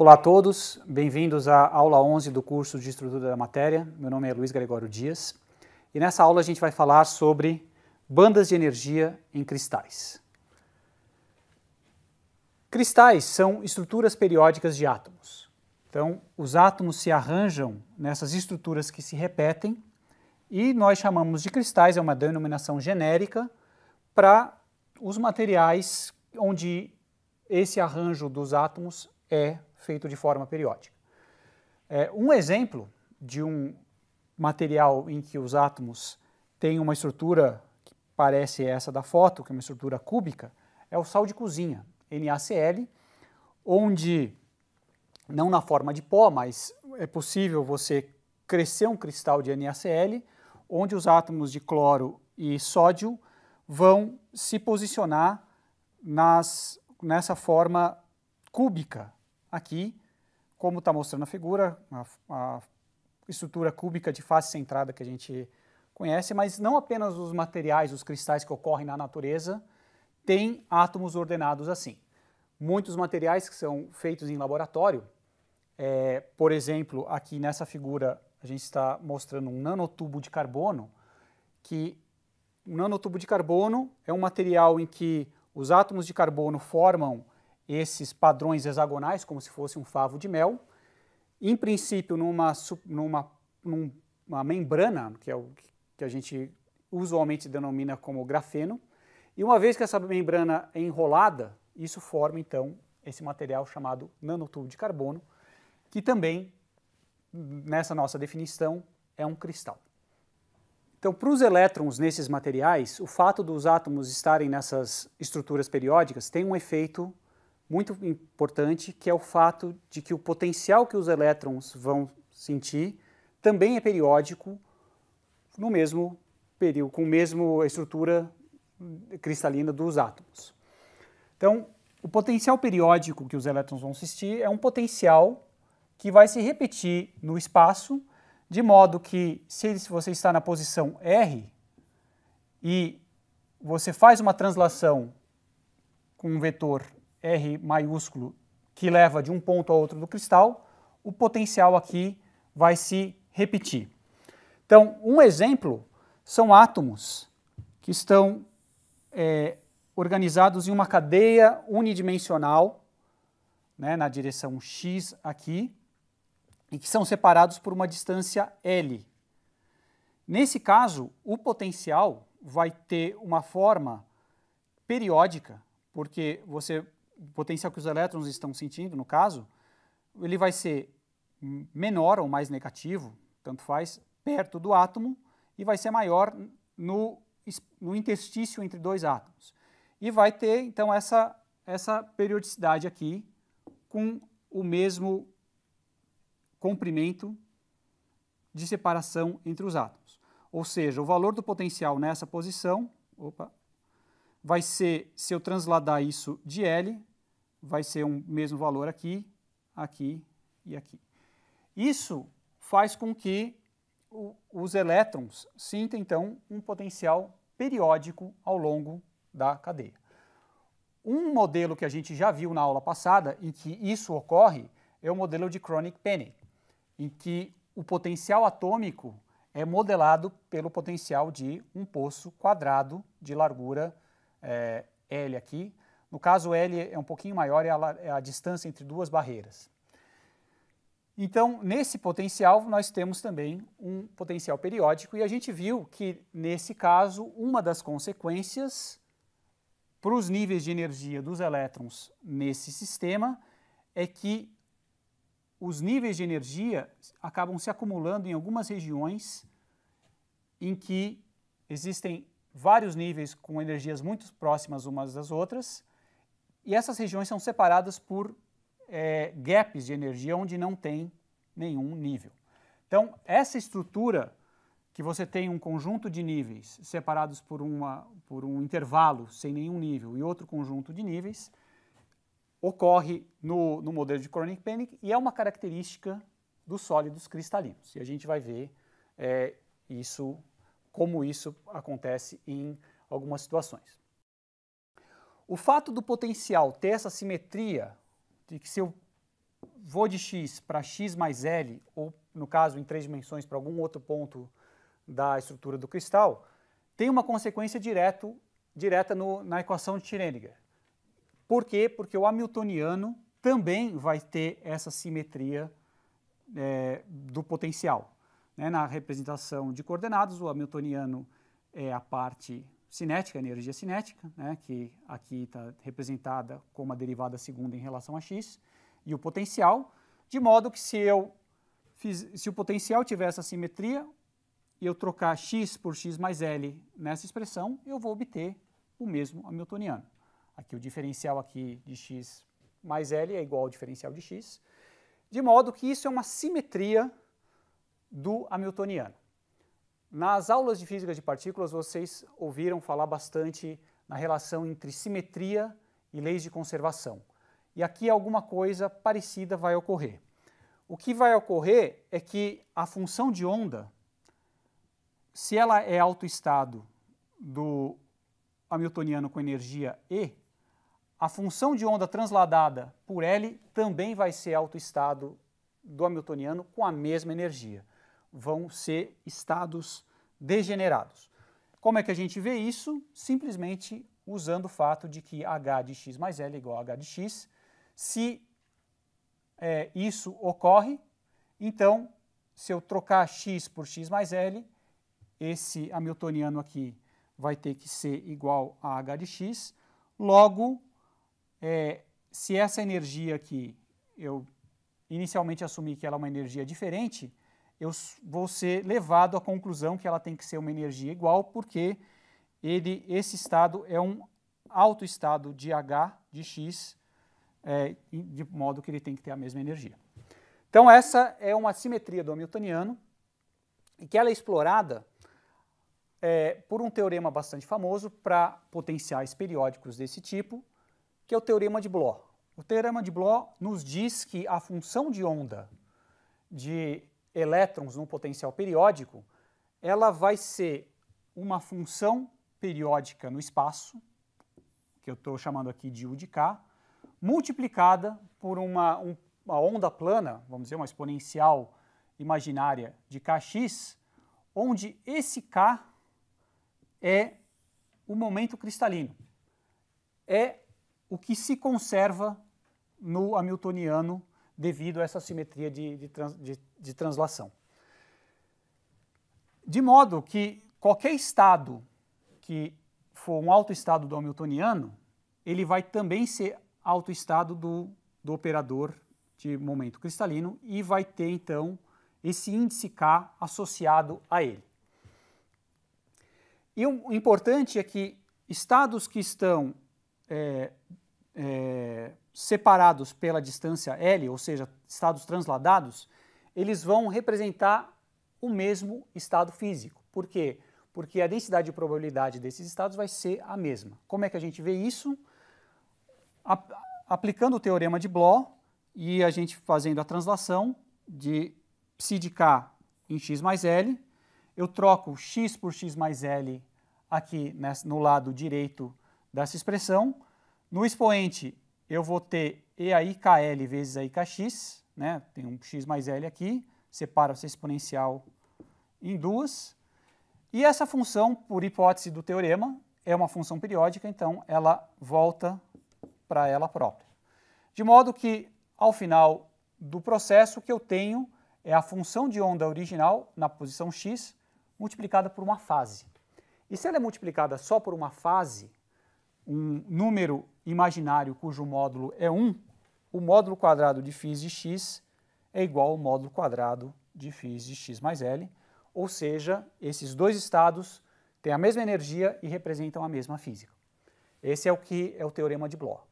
Olá a todos, bem-vindos à aula 11 do curso de Estrutura da Matéria. Meu nome é Luiz Gregório Dias e nessa aula a gente vai falar sobre bandas de energia em cristais. Cristais são estruturas periódicas de átomos. Então, os átomos se arranjam nessas estruturas que se repetem e nós chamamos de cristais, é uma denominação genérica para os materiais onde esse arranjo dos átomos é feito de forma periódica. É, um exemplo de um material em que os átomos têm uma estrutura que parece essa da foto, que é uma estrutura cúbica, é o sal de cozinha, NaCl, onde, não na forma de pó, mas é possível você crescer um cristal de NaCl, onde os átomos de cloro e sódio vão se posicionar nas nessa forma cúbica. Aqui, como está mostrando a figura, a, a, estrutura cúbica de face centrada que a gente conhece, mas não apenas os materiais, os cristais que ocorrem na natureza, têm átomos ordenados assim. Muitos materiais que são feitos em laboratório, é, por exemplo, aqui nessa figura a gente está mostrando um nanotubo de carbono, que um nanotubo de carbono é um material em que os átomos de carbono formam esses padrões hexagonais, como se fosse um favo de mel. Em princípio, numa, numa, numa membrana, que é o que a gente usualmente denomina como grafeno. E uma vez que essa membrana é enrolada, isso forma então esse material chamado nanotubo de carbono, que também, nessa nossa definição, é um cristal. Então, para os elétrons nesses materiais, o fato dos átomos estarem nessas estruturas periódicas tem um efeito muito importante, que é o fato de que o potencial que os elétrons vão sentir também é periódico no mesmo período, com a mesma estrutura cristalina dos átomos. Então, o potencial periódico que os elétrons vão sentir é um potencial que vai se repetir no espaço de modo que se você está na posição R e você faz uma translação com um vetor R maiúsculo que leva de um ponto a outro do cristal, o potencial aqui vai se repetir. Então, um exemplo são átomos que estão é, organizados em uma cadeia unidimensional, né, na direção x aqui, e que são separados por uma distância L. Nesse caso, o potencial vai ter uma forma periódica, porque você, o potencial que os elétrons estão sentindo, no caso, ele vai ser menor ou mais negativo, tanto faz, perto do átomo e vai ser maior no, no interstício entre dois átomos. E vai ter, então, essa, essa periodicidade aqui com o mesmo comprimento de separação entre os átomos. Ou seja, o valor do potencial nessa posição opa, vai ser, se eu transladar isso de L, vai ser o um mesmo valor aqui, aqui e aqui. Isso faz com que o, os elétrons sintam, então, um potencial periódico ao longo da cadeia. Um modelo que a gente já viu na aula passada, em que isso ocorre, é o modelo de Chronic Penny em que o potencial atômico é modelado pelo potencial de um poço quadrado de largura é, L aqui. No caso, L é um pouquinho maior, é a, é a distância entre duas barreiras. Então, nesse potencial, nós temos também um potencial periódico, e a gente viu que, nesse caso, uma das consequências para os níveis de energia dos elétrons nesse sistema é que os níveis de energia acabam se acumulando em algumas regiões em que existem vários níveis com energias muito próximas umas das outras, e essas regiões são separadas por é, gaps de energia onde não tem nenhum nível. Então, essa estrutura que você tem um conjunto de níveis separados por, uma, por um intervalo sem nenhum nível e outro conjunto de níveis, ocorre no, no modelo de Chronic Panic e é uma característica dos sólidos cristalinos. E a gente vai ver é, isso, como isso acontece em algumas situações. O fato do potencial ter essa simetria, de que se eu vou de x para x mais L, ou no caso em três dimensões para algum outro ponto da estrutura do cristal, tem uma consequência direto, direta no, na equação de Schrödinger, por quê? Porque o Hamiltoniano também vai ter essa simetria é, do potencial. Né? Na representação de coordenadas, o Hamiltoniano é a parte cinética, a energia cinética, né? que aqui está representada como a derivada segunda em relação a x, e o potencial, de modo que se eu fiz, se o potencial tiver essa simetria e eu trocar x por x mais l nessa expressão, eu vou obter o mesmo Hamiltoniano. Aqui o diferencial aqui de x mais L é igual ao diferencial de x, de modo que isso é uma simetria do Hamiltoniano. Nas aulas de física de partículas, vocês ouviram falar bastante na relação entre simetria e leis de conservação. E aqui alguma coisa parecida vai ocorrer. O que vai ocorrer é que a função de onda, se ela é autoestado do Hamiltoniano com energia E, a função de onda transladada por L também vai ser autoestado do Hamiltoniano com a mesma energia. Vão ser estados degenerados. Como é que a gente vê isso? Simplesmente usando o fato de que h de x mais L é igual a h de x. Se é, isso ocorre, então, se eu trocar x por x mais L, esse Hamiltoniano aqui vai ter que ser igual a h de x. Logo, é, se essa energia aqui, eu inicialmente assumi que ela é uma energia diferente, eu vou ser levado à conclusão que ela tem que ser uma energia igual, porque ele, esse estado é um alto estado de H, de X, é, de modo que ele tem que ter a mesma energia. Então essa é uma simetria do Hamiltoniano, e que ela é explorada é, por um teorema bastante famoso para potenciais periódicos desse tipo, que é o teorema de Bloch. O teorema de Bloch nos diz que a função de onda de elétrons num potencial periódico, ela vai ser uma função periódica no espaço, que eu estou chamando aqui de U de K, multiplicada por uma, um, uma onda plana, vamos dizer, uma exponencial imaginária de Kx, onde esse K é o momento cristalino. É o que se conserva no Hamiltoniano devido a essa simetria de, de, trans, de, de translação. De modo que qualquer estado que for um autoestado do Hamiltoniano, ele vai também ser autoestado do, do operador de momento cristalino e vai ter então esse índice K associado a ele. E o importante é que estados que estão é, é, separados pela distância L, ou seja, estados transladados, eles vão representar o mesmo estado físico. Por quê? Porque a densidade de probabilidade desses estados vai ser a mesma. Como é que a gente vê isso? A, aplicando o teorema de Bloch e a gente fazendo a translação de psi de k em x mais L, eu troco x por x mais L aqui no lado direito dessa expressão. No expoente, eu vou ter e aí KL vezes aí KX, né? tem um X mais L aqui, separa essa exponencial em duas. E essa função, por hipótese do teorema, é uma função periódica, então ela volta para ela própria. De modo que, ao final do processo, o que eu tenho é a função de onda original na posição x multiplicada por uma fase. E se ela é multiplicada só por uma fase, um número imaginário cujo módulo é 1, o módulo quadrado de φ de x é igual ao módulo quadrado de φ de x mais L, ou seja, esses dois estados têm a mesma energia e representam a mesma física. Esse é o que é o teorema de Bloch.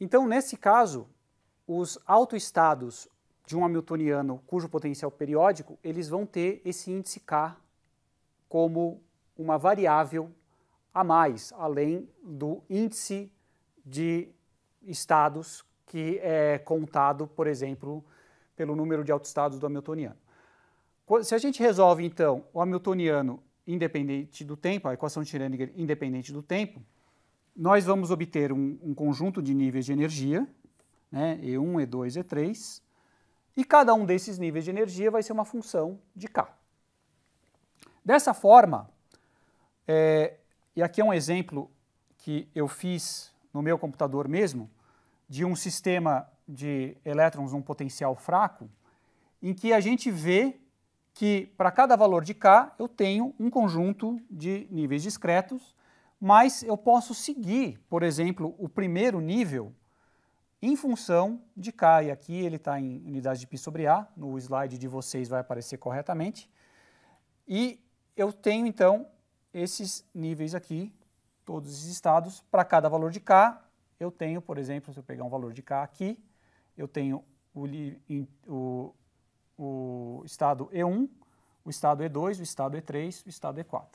Então, nesse caso, os autoestados de um hamiltoniano cujo potencial periódico, eles vão ter esse índice K como uma variável a mais, além do índice de estados que é contado, por exemplo, pelo número de autoestados do Hamiltoniano. Se a gente resolve, então, o Hamiltoniano independente do tempo, a equação de Schrödinger independente do tempo, nós vamos obter um, um conjunto de níveis de energia, né, E1, E2, E3, e cada um desses níveis de energia vai ser uma função de K. Dessa forma, é, e aqui é um exemplo que eu fiz no meu computador mesmo, de um sistema de elétrons um potencial fraco, em que a gente vê que para cada valor de k eu tenho um conjunto de níveis discretos, mas eu posso seguir, por exemplo, o primeiro nível em função de k, e aqui ele está em unidades de π sobre a, no slide de vocês vai aparecer corretamente, e eu tenho então esses níveis aqui, todos esses estados, para cada valor de K, eu tenho, por exemplo, se eu pegar um valor de K aqui, eu tenho o, o, o estado E1, o estado E2, o estado E3, o estado E4.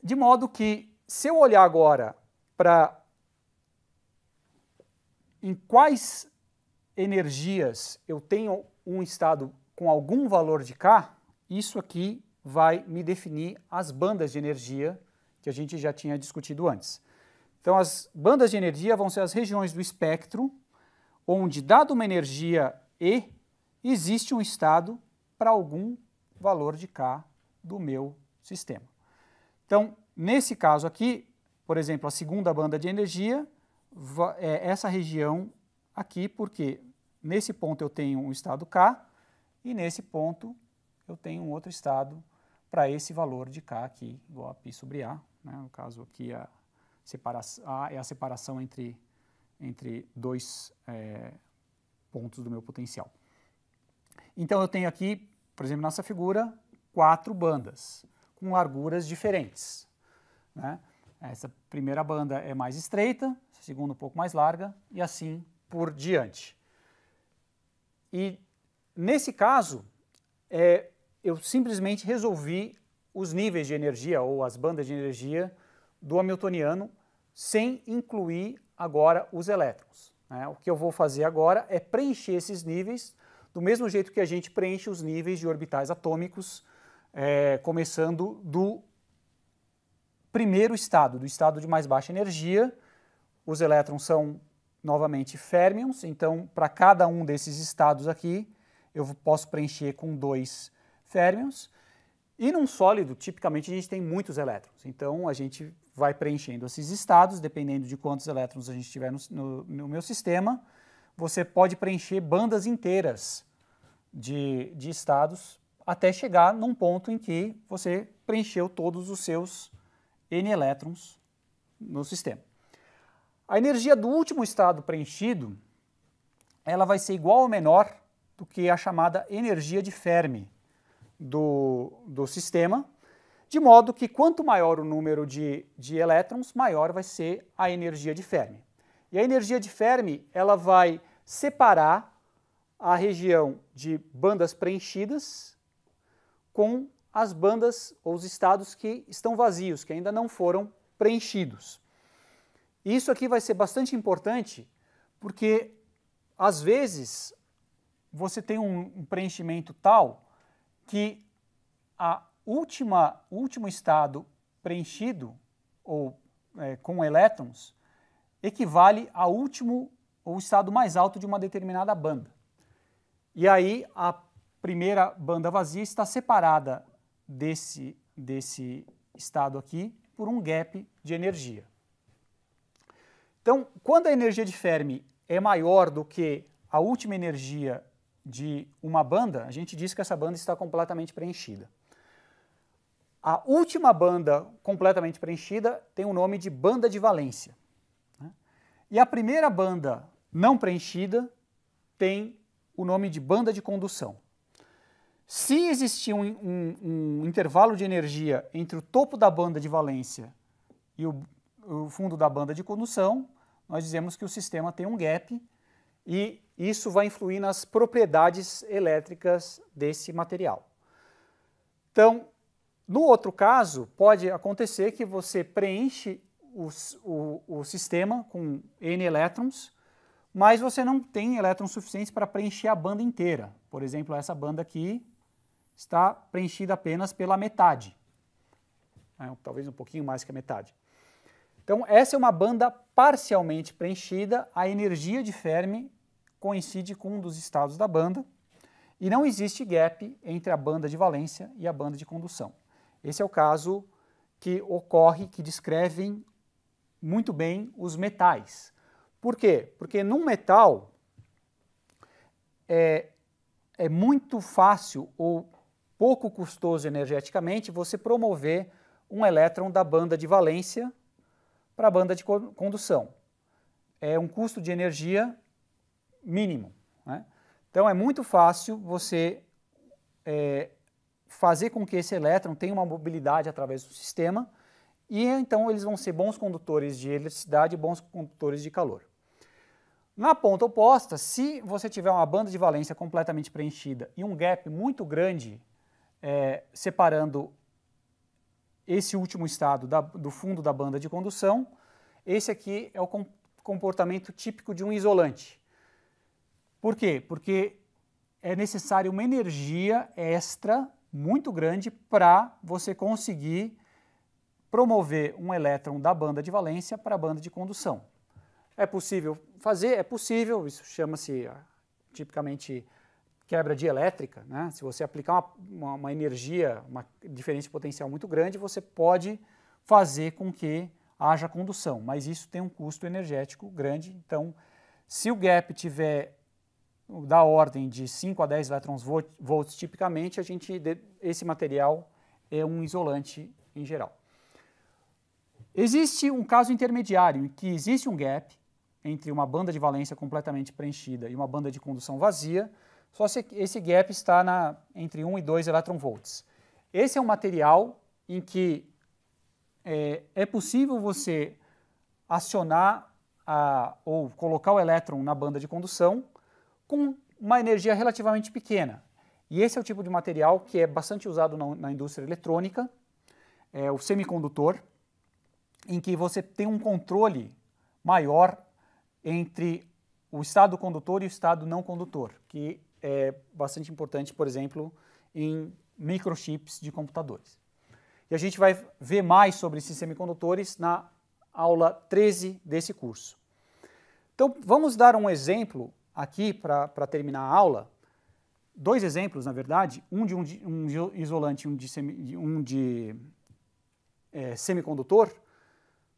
De modo que, se eu olhar agora para em quais energias eu tenho um estado com algum valor de K, isso aqui vai me definir as bandas de energia que a gente já tinha discutido antes. Então, as bandas de energia vão ser as regiões do espectro onde, dada uma energia E, existe um estado para algum valor de K do meu sistema. Então, nesse caso aqui, por exemplo, a segunda banda de energia é essa região aqui, porque nesse ponto eu tenho um estado K e nesse ponto eu tenho um outro estado para esse valor de K aqui, igual a π sobre A. Né? No caso aqui, a, a é a separação entre, entre dois é, pontos do meu potencial. Então, eu tenho aqui, por exemplo, nessa figura, quatro bandas com larguras diferentes. Né? Essa primeira banda é mais estreita, a segunda um pouco mais larga e assim por diante. E nesse caso, é, eu simplesmente resolvi os níveis de energia ou as bandas de energia do Hamiltoniano sem incluir agora os elétrons. Né? O que eu vou fazer agora é preencher esses níveis do mesmo jeito que a gente preenche os níveis de orbitais atômicos, é, começando do primeiro estado, do estado de mais baixa energia. Os elétrons são novamente férmions, então para cada um desses estados aqui eu posso preencher com dois férmions. E num sólido, tipicamente, a gente tem muitos elétrons. Então, a gente vai preenchendo esses estados, dependendo de quantos elétrons a gente tiver no, no, no meu sistema. Você pode preencher bandas inteiras de, de estados até chegar num ponto em que você preencheu todos os seus n elétrons no sistema. A energia do último estado preenchido ela vai ser igual ou menor do que a chamada energia de Fermi, do, do sistema, de modo que quanto maior o número de, de elétrons, maior vai ser a energia de Fermi. E a energia de Fermi ela vai separar a região de bandas preenchidas com as bandas ou os estados que estão vazios, que ainda não foram preenchidos. E isso aqui vai ser bastante importante porque às vezes você tem um preenchimento tal que a última, último estado preenchido ou é, com elétrons equivale ao último ou estado mais alto de uma determinada banda. E aí a primeira banda vazia está separada desse, desse estado aqui por um gap de energia. Então, quando a energia de Fermi é maior do que a última energia de uma banda, a gente diz que essa banda está completamente preenchida. A última banda completamente preenchida tem o nome de banda de valência. Né? E a primeira banda não preenchida tem o nome de banda de condução. Se existir um, um, um intervalo de energia entre o topo da banda de valência e o, o fundo da banda de condução, nós dizemos que o sistema tem um gap e isso vai influir nas propriedades elétricas desse material. Então, no outro caso, pode acontecer que você preenche o, o sistema com N elétrons, mas você não tem elétrons suficientes para preencher a banda inteira. Por exemplo, essa banda aqui está preenchida apenas pela metade, é, talvez um pouquinho mais que a metade. Então, essa é uma banda parcialmente preenchida, a energia de Fermi coincide com um dos estados da banda e não existe gap entre a banda de valência e a banda de condução. Esse é o caso que ocorre, que descrevem muito bem os metais. Por quê? Porque num metal é, é muito fácil ou pouco custoso energeticamente você promover um elétron da banda de valência para a banda de condução. É um custo de energia mínimo. Né? Então é muito fácil você é, fazer com que esse elétron tenha uma mobilidade através do sistema e então eles vão ser bons condutores de eletricidade e bons condutores de calor. Na ponta oposta, se você tiver uma banda de valência completamente preenchida e um gap muito grande é, separando esse último estado da, do fundo da banda de condução, esse aqui é o comportamento típico de um isolante. Por quê? Porque é necessário uma energia extra muito grande para você conseguir promover um elétron da banda de valência para a banda de condução. É possível fazer? É possível, isso chama-se ah, tipicamente quebra dielétrica. Né? Se você aplicar uma, uma, uma, energia, uma diferença de potencial muito grande, você pode fazer com que haja condução, mas isso tem um custo energético grande. Então, se o gap tiver da ordem de 5 a 10 elétrons volts, tipicamente, a gente, esse material é um isolante em geral. Existe um caso intermediário em que existe um gap entre uma banda de valência completamente preenchida e uma banda de condução vazia, só se esse gap está na, entre 1 e 2 elétron-volts. Esse é um material em que é, é possível você acionar a, ou colocar o elétron na banda de condução com uma energia relativamente pequena. E esse é o tipo de material que é bastante usado na, na indústria eletrônica, é o semicondutor, em que você tem um controle maior entre o estado condutor e o estado não condutor, que é bastante importante, por exemplo, em microchips de computadores. E a gente vai ver mais sobre esses semicondutores na aula 13 desse curso. Então, vamos dar um exemplo aqui para terminar a aula, dois exemplos, na verdade, um de um, de, um de isolante e um de, semi, um de é, semicondutor,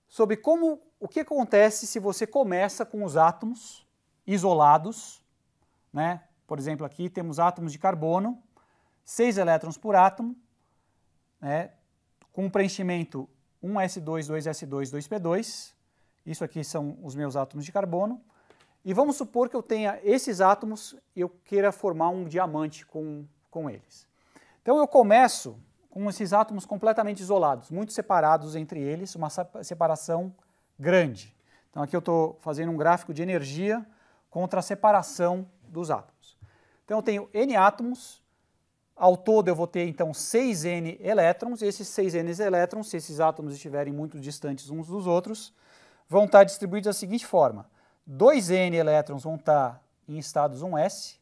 sobre como o que acontece se você começa com os átomos isolados, né? Por exemplo, aqui temos átomos de carbono, 6 elétrons por átomo, né? com preenchimento 1s2, 2s2, 2p2. Isso aqui são os meus átomos de carbono. E vamos supor que eu tenha esses átomos e eu queira formar um diamante com, com eles. Então eu começo com esses átomos completamente isolados, muito separados entre eles, uma separação grande. Então aqui eu estou fazendo um gráfico de energia contra a separação dos átomos. Então eu tenho N átomos, ao todo eu vou ter então 6N elétrons, e esses 6N elétrons, se esses átomos estiverem muito distantes uns dos outros, vão estar distribuídos da seguinte forma. Dois N elétrons vão estar em estados 1s,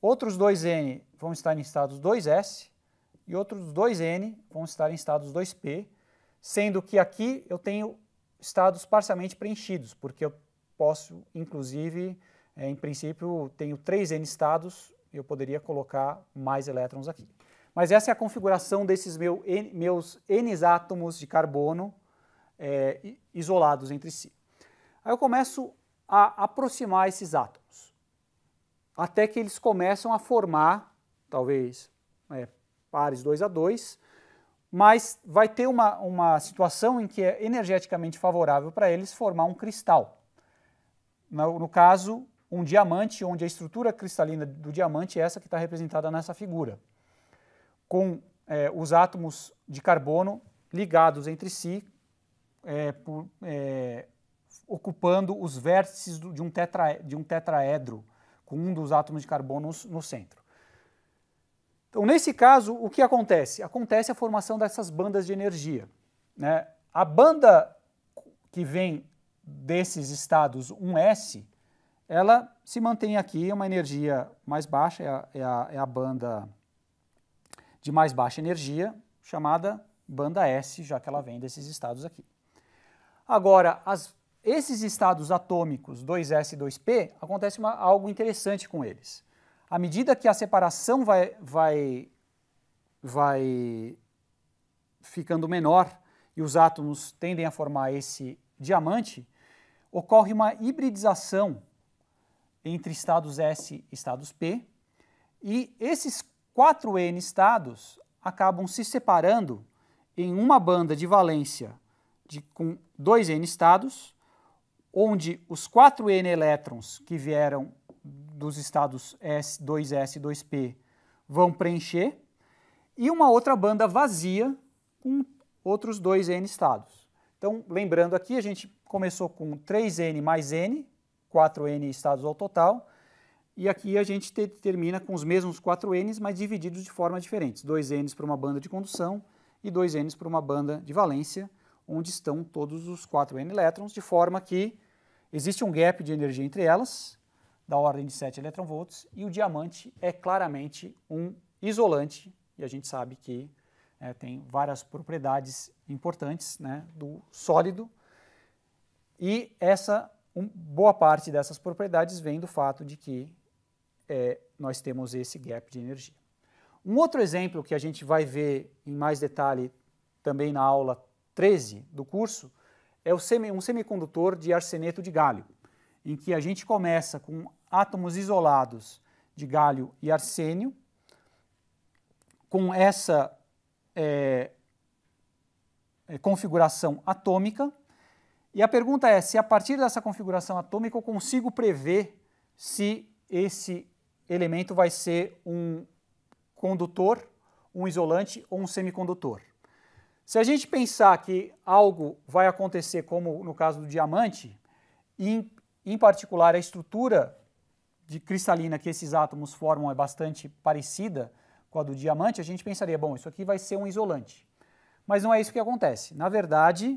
outros 2n vão estar em estados 2s e outros 2n vão estar em estados 2p, sendo que aqui eu tenho estados parcialmente preenchidos, porque eu posso, inclusive, é, em princípio, tenho 3n estados, eu poderia colocar mais elétrons aqui. Mas essa é a configuração desses meu, meus n átomos de carbono é, isolados entre si. Aí eu começo a aproximar esses átomos, até que eles começam a formar, talvez, é, pares 2 a 2, mas vai ter uma, uma situação em que é energeticamente favorável para eles formar um cristal. No, no, caso, um diamante, onde a estrutura cristalina do diamante é essa que está representada nessa figura, com é, os átomos de carbono ligados entre si é, por, é, ocupando os vértices de um, tetra, de um tetraedro, com um dos átomos de carbono no centro. Então, nesse caso, o que acontece? Acontece a formação dessas bandas de energia. Né? A banda que vem desses estados 1S, ela se mantém aqui, é uma energia mais baixa, é a, é a, é a banda de mais baixa energia, chamada banda S, já que ela vem desses estados aqui. Agora, as esses estados atômicos 2s e 2p, acontece uma, algo interessante com eles. À medida que a separação vai, vai, vai ficando menor e os átomos tendem a formar esse diamante, ocorre uma hibridização entre estados S e estados P, e esses 4N estados acabam se separando em uma banda de valência de, com 2N estados onde os 4N elétrons que vieram dos estados S, 2S e 2P vão preencher, e uma outra banda vazia com outros dois N estados. Então, lembrando aqui, a gente começou com 3N mais N, 4N estados ao total, e aqui a gente termina com os mesmos 4Ns, mas divididos de forma diferente. 2Ns para uma banda de condução e 2Ns para uma banda de valência, onde estão todos os quatro n elétrons, de forma que existe um gap de energia entre elas, da ordem de 7 eletronvolts, e o diamante é claramente um isolante, e a gente sabe que é, tem várias propriedades importantes né, do sólido, e essa um, boa parte dessas propriedades vem do fato de que é, nós temos esse gap de energia. Um outro exemplo que a gente vai ver em mais detalhe também na aula 13 do curso, é um semicondutor de arseneto de gálio, em que a gente começa com átomos isolados de gálio e arsênio, com essa é, é, configuração atômica. E a pergunta é se a partir dessa configuração atômica eu consigo prever se esse elemento vai ser um condutor, um isolante ou um semicondutor. Se a gente pensar que algo vai acontecer, como no caso do diamante, e em particular a estrutura de cristalina que esses átomos formam é bastante parecida com a do diamante, a gente pensaria, bom, isso aqui vai ser um isolante. Mas não é isso que acontece. Na verdade,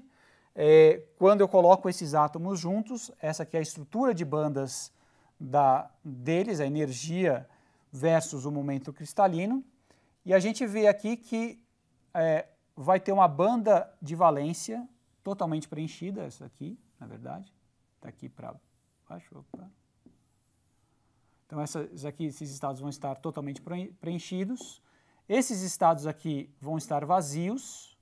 é, quando eu coloco esses átomos juntos, essa aqui é a estrutura de bandas da, deles, a energia versus o momento cristalino, e a gente vê aqui que é, vai ter uma banda de valência totalmente preenchida, essa aqui, na verdade, está aqui para baixo, opa. Então essas aqui, esses estados vão estar totalmente preenchidos, esses estados aqui vão estar vazios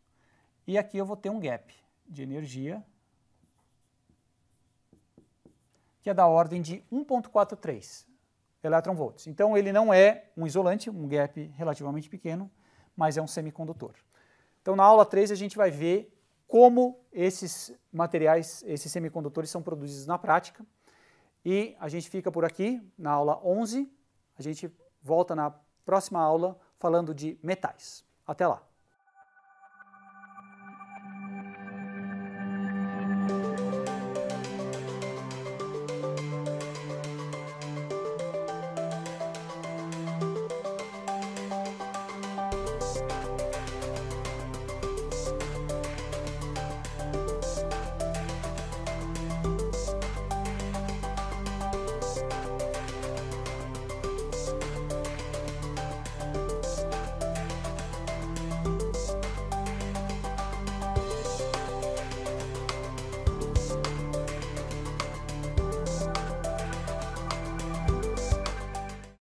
e aqui eu vou ter um gap de energia que é da ordem de 1.43 elétron-volts. Então ele não é um isolante, um gap relativamente pequeno, mas é um semicondutor. Então, na aula 3, a gente vai ver como esses materiais, esses semicondutores são produzidos na prática. E a gente fica por aqui na aula 11. A gente volta na próxima aula falando de metais. Até lá!